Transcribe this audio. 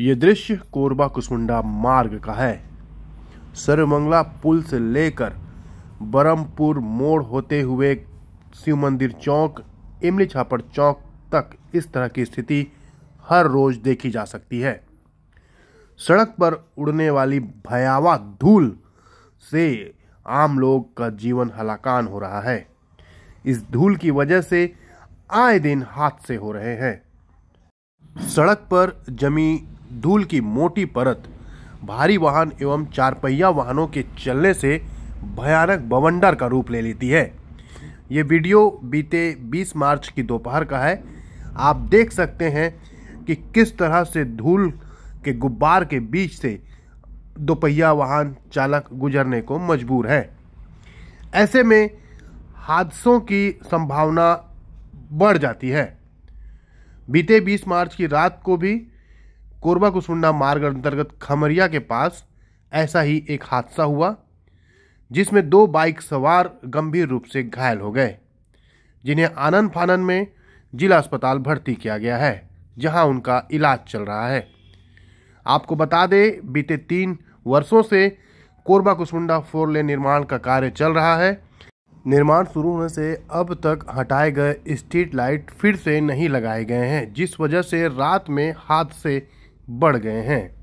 ये दृश्य कोरबा कुसमुंडा मार्ग का है सर्वमंगला पुल से लेकर बरमपुर मोड़ होते हुए शिव मंदिर चौक इमली छापर चौक तक इस तरह की स्थिति हर रोज देखी जा सकती है सड़क पर उड़ने वाली भयावह धूल से आम लोग का जीवन हलाकान हो रहा है इस धूल की वजह से आए दिन हादसे हो रहे हैं सड़क पर जमी धूल की मोटी परत भारी वाहन एवं चार पहिया वाहनों के चलने से भयानक बवंडर का रूप ले लेती है ये वीडियो बीते 20 मार्च की दोपहर का है आप देख सकते हैं कि किस तरह से धूल के गुब्बार के बीच से दोपहिया वाहन चालक गुजरने को मजबूर है ऐसे में हादसों की संभावना बढ़ जाती है बीते 20 मार्च की रात को भी कोरबा कुसुंडा मार्ग अंतर्गत खमरिया के पास ऐसा ही एक हादसा हुआ जिसमें दो बाइक सवार गंभीर रूप से घायल हो गए जिन्हें आनंद फानन में जिला अस्पताल भर्ती किया गया है जहां उनका इलाज चल रहा है आपको बता दें बीते तीन वर्षों से कोरबा कुसुंडा फोर लेन निर्माण का कार्य चल रहा है निर्माण शुरू होने से अब तक हटाए गए स्ट्रीट लाइट फिर से नहीं लगाए गए हैं जिस वजह से रात में हादसे बढ़ गए हैं